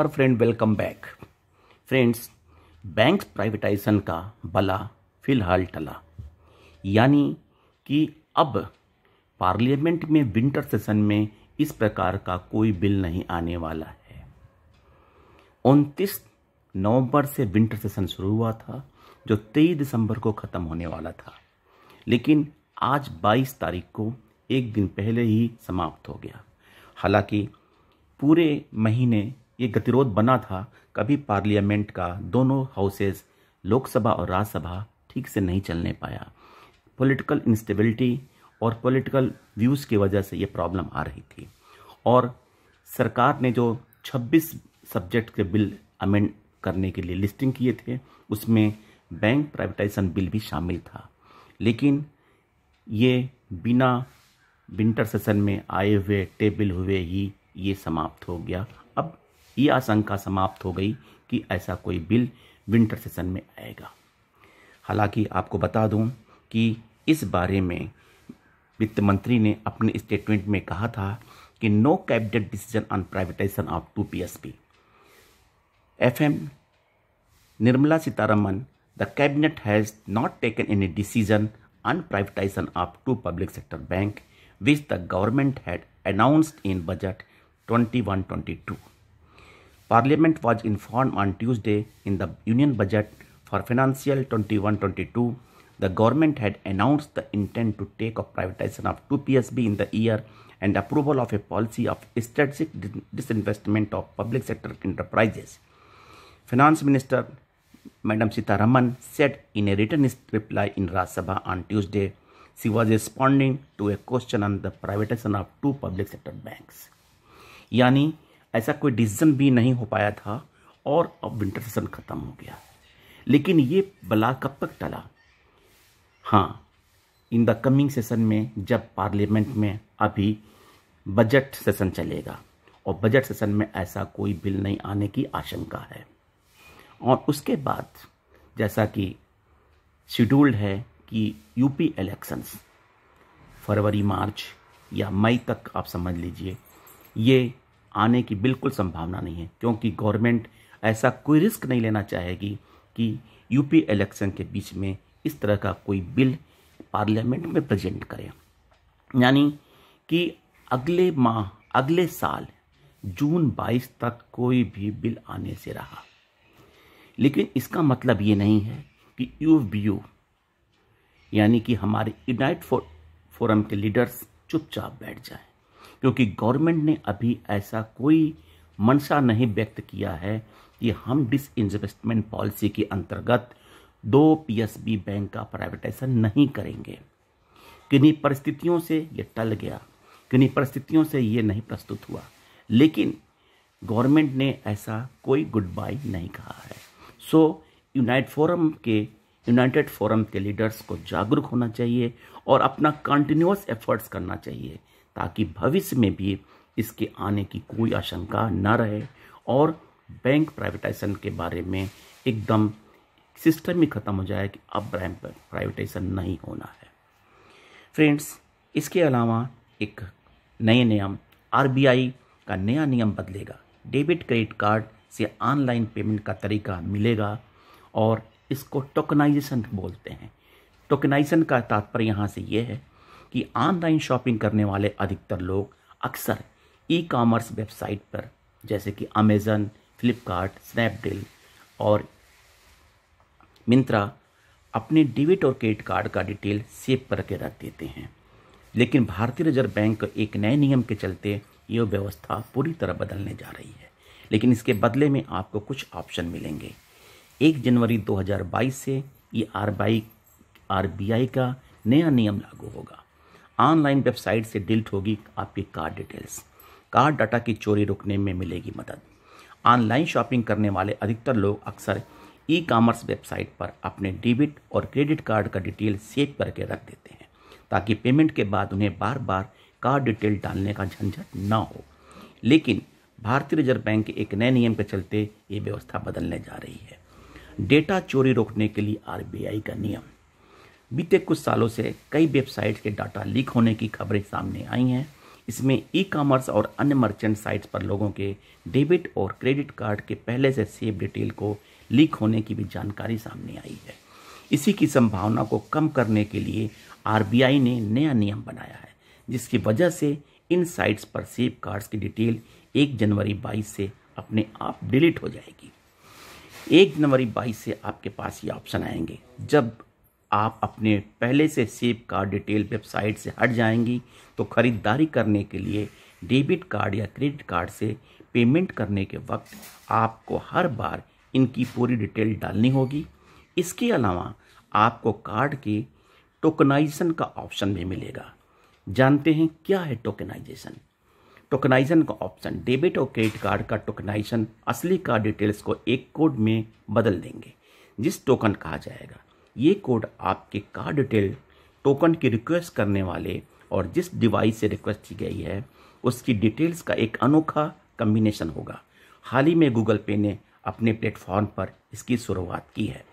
नमस्कार friend welcome back friends bank privatization का बला फिलहाल टला यानी कि अब पार्लियामेंट में विंटर सेशन में इस प्रकार का कोई बिल नहीं आने वाला है उनतीस नवंबर से विंटर सेशन शुरू हुआ था जो तेईस दिसंबर को ख़त्म होने वाला था लेकिन आज बाईस तारीख को एक दिन पहले ही समाप्त हो गया हालांकि पूरे महीने ये गतिरोध बना था कभी पार्लियामेंट का दोनों हाउसेज लोकसभा और राज्यसभा ठीक से नहीं चलने पाया पॉलिटिकल इंस्टेबिलिटी और पॉलिटिकल व्यूज़ की वजह से ये प्रॉब्लम आ रही थी और सरकार ने जो 26 सब्जेक्ट के बिल अमेंड करने के लिए लिस्टिंग किए थे उसमें बैंक प्राइवेटाइजेशन बिल भी शामिल था लेकिन ये बिना विंटर सेशन में आए हुए टेबल हुए ही ये समाप्त हो गया अब ही आशंका समाप्त हो गई कि ऐसा कोई बिल विंटर सेशन में आएगा हालांकि आपको बता दूं कि इस बारे में वित्त मंत्री ने अपने स्टेटमेंट में कहा था कि no cabinet decision on privatization of two P S B F M Nirmala Sitharaman the cabinet has not taken any decision on privatization of two public sector bank which the government had announced in budget twenty one twenty two Parliament was informed on Tuesday in the Union Budget for financial 21-22, the government had announced the intent to take up privatization of two PSB in the year and approval of a policy of strategic disinvestment of public sector enterprises. Finance Minister Madam Sita Raman said in a written reply in Raj Sabha on Tuesday, she was responding to a question on the privatization of two public sector banks. Yani ऐसा कोई decision भी नहीं हो पाया था और अब winter session ख़त्म हो गया लेकिन ये बला कब तक टला हाँ इन द कमिंग सेशन में जब पार्लियामेंट में अभी बजट सेशन चलेगा और बजट सेशन में ऐसा कोई बिल नहीं आने की आशंका है और उसके बाद जैसा कि शेड्यूल्ड है कि यूपी इलेक्शंस फरवरी मार्च या मई तक आप समझ लीजिए ये आने की बिल्कुल संभावना नहीं है क्योंकि गवर्नमेंट ऐसा कोई रिस्क नहीं लेना चाहेगी कि यूपी इलेक्शन के बीच में इस तरह का कोई बिल पार्लियामेंट में प्रेजेंट करें यानी कि अगले माह अगले साल जून 22 तक कोई भी बिल आने से रहा लेकिन इसका मतलब ये नहीं है कि यू बी यानी कि हमारे यूनाइट फोरम के लीडर्स चुपचाप बैठ जाएं क्योंकि गवर्नमेंट ने अभी ऐसा कोई मंशा नहीं व्यक्त किया है कि हम डिसइन्वेस्टमेंट पॉलिसी के अंतर्गत दो पीएसबी बैंक का प्राइवेटाइजेशन नहीं करेंगे किन्हीं परिस्थितियों से ये टल गया किन्हीं परिस्थितियों से ये नहीं प्रस्तुत हुआ लेकिन गवर्नमेंट ने ऐसा कोई गुड बाय नहीं कहा है सो यूनाइट फोरम के यूनाइटेड फोरम के लीडर्स को जागरूक होना चाहिए और अपना कंटिन्यूस एफर्ट्स करना चाहिए ताकि भविष्य में भी इसके आने की कोई आशंका न रहे और बैंक प्राइवेटाइजेशन के बारे में एकदम सिस्टम ही ख़त्म हो जाए कि अब बैंक प्राइवेटाइजेशन नहीं होना है फ्रेंड्स इसके अलावा एक नए नियम आरबीआई का नया नियम बदलेगा डेबिट क्रेडिट कार्ड से ऑनलाइन पेमेंट का तरीका मिलेगा और इसको टोकनाइजेशन बोलते हैं टोकनाइजेशन का तात्पर्य यहाँ से ये है कि ऑनलाइन शॉपिंग करने वाले अधिकतर लोग अक्सर ई कॉमर्स वेबसाइट पर जैसे कि अमेज़न फ्लिपकार्ट स्नैपडील और मिंत्रा अपने डेबिट और क्रेडिट कार्ड का डिटेल सेव करके रख देते हैं लेकिन भारतीय रिजर्व बैंक एक नए नियम के चलते ये व्यवस्था पूरी तरह बदलने जा रही है लेकिन इसके बदले में आपको कुछ ऑप्शन मिलेंगे एक जनवरी 2022 से ये आर आर बी आई का नया नियम लागू होगा ऑनलाइन वेबसाइट से डिल्ट होगी आपकी कार्ड डिटेल्स कार्ड डाटा की चोरी रोकने में मिलेगी मदद ऑनलाइन शॉपिंग करने वाले अधिकतर लोग अक्सर ई कॉमर्स वेबसाइट पर अपने डेबिट और क्रेडिट कार्ड का डिटेल सेव करके रख देते हैं ताकि पेमेंट के बाद उन्हें बार बार कार्ड डिटेल डालने का झंझट न हो लेकिन भारतीय रिजर्व बैंक के एक नए नियम के चलते ये व्यवस्था बदलने जा रही है डेटा चोरी रोकने के लिए आरबीआई का नियम बीते कुछ सालों से कई वेबसाइट्स के डाटा लीक होने की खबरें सामने आई हैं इसमें ई कॉमर्स और अन्य मर्चेंट साइट्स पर लोगों के डेबिट और क्रेडिट कार्ड के पहले से सेव डिटेल को लीक होने की भी जानकारी सामने आई है इसी की संभावना को कम करने के लिए आरबीआई ने नया नियम बनाया है जिसकी वजह से इन साइट्स पर सेव कार्ड्स की डिटेल एक जनवरी बाईस से अपने आप डिलीट हो जाएगी एक जनवरी बाईस से आपके पास ये ऑप्शन आएंगे जब आप अपने पहले से सेव कार्ड डिटेल वेबसाइट से हट जाएंगी तो खरीदारी करने के लिए डेबिट कार्ड या क्रेडिट कार्ड से पेमेंट करने के वक्त आपको हर बार इनकी पूरी डिटेल डालनी होगी इसके अलावा आपको कार्ड के टोकनाइजेशन का ऑप्शन भी मिलेगा जानते हैं क्या है टोकनाइजेशन टोकनाइजेशन का ऑप्शन डेबिट और क्रेडिट कार्ड का टोकनाइजेशन असली कार्ड डिटेल्स को एक कोड में बदल देंगे जिस टोकन कहा जाएगा ये कोड आपके कार डिटेल टोकन की रिक्वेस्ट करने वाले और जिस डिवाइस से रिक्वेस्ट की गई है उसकी डिटेल्स का एक अनोखा कम्बिनेशन होगा हाल ही में गूगल पे ने अपने प्लेटफॉर्म पर इसकी शुरुआत की है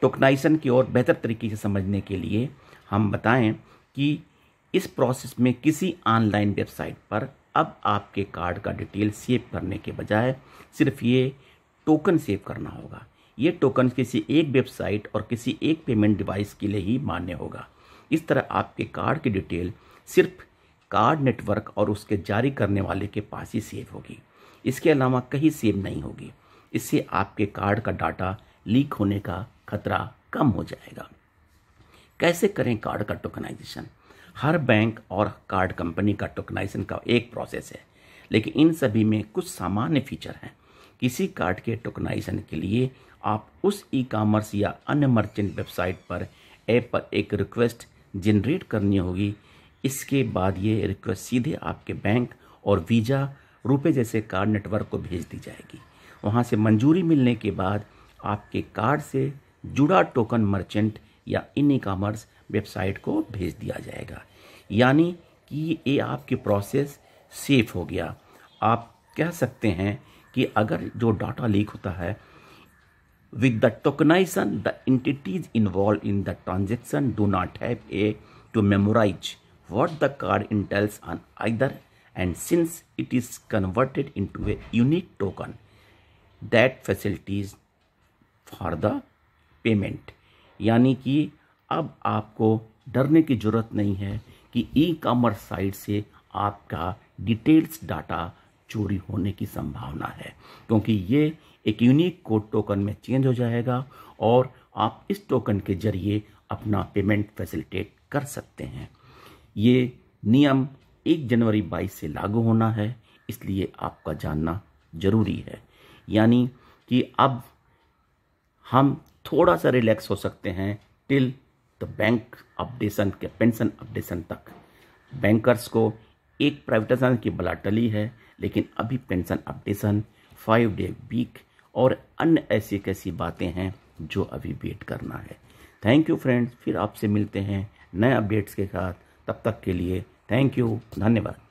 टोकनाइजेशन की ओर बेहतर तरीके से समझने के लिए हम बताएं कि इस प्रोसेस में किसी ऑनलाइन वेबसाइट पर अब आपके कार्ड का डिटेल सेव करने के बजाय सिर्फ ये टोकन सेव करना होगा ये टोकन किसी एक वेबसाइट और किसी एक पेमेंट डिवाइस के लिए ही मान्य होगा इस तरह आपके कार्ड की डिटेल सिर्फ कार्ड नेटवर्क और उसके जारी करने वाले के पास ही सेव होगी इसके अलावा कहीं सेव नहीं होगी इससे आपके कार्ड का डाटा लीक होने का खतरा कम हो जाएगा कैसे करें कार्ड का टोकनाइजेशन हर बैंक और कार्ड कंपनी का टोकनाइजेशन का एक प्रोसेस है लेकिन इन सभी में कुछ सामान्य फीचर हैं किसी कार्ड के टोकनाइजेशन के लिए आप उस ई कामर्स या अन्य मर्चेंट वेबसाइट पर ऐप पर एक रिक्वेस्ट जनरेट करनी होगी इसके बाद ये रिक्वेस्ट सीधे आपके बैंक और वीज़ा रुपए जैसे कार्ड नेटवर्क को भेज दी जाएगी वहाँ से मंजूरी मिलने के बाद आपके कार्ड से जुड़ा टोकन मर्चेंट या इन ई कामर्स वेबसाइट को भेज दिया जाएगा यानी कि ये आपकी प्रोसेस सेफ हो गया आप कह सकते हैं कि अगर जो डाटा लीक होता है with the tokenization the entities involve in the transaction do not have a to memorize what the card details on either end since it is converted into a unique token that facilitates for the payment यानी कि अब आपको डरने की जरूरत नहीं है कि ई कॉमर्स साइट से आपका डिटेल्स डाटा चोरी होने की संभावना है क्योंकि ये एक यूनिक कोड टोकन में चेंज हो जाएगा और आप इस टोकन के जरिए अपना पेमेंट फैसिलिटेट कर सकते हैं ये नियम एक जनवरी 22 से लागू होना है इसलिए आपका जानना ज़रूरी है यानी कि अब हम थोड़ा सा रिलैक्स हो सकते हैं टिल द बैंक अपडेशन के पेंशन अपडेशन तक बैंकर्स को एक प्राइवेटाइजेशन की बलाटली है लेकिन अभी pension updation five day week और अन्य ऐसी कैसी बातें हैं जो अभी वेट करना है थैंक यू फ्रेंड्स फिर आपसे मिलते हैं नए अपडेट्स के साथ तब तक के लिए थैंक यू धन्यवाद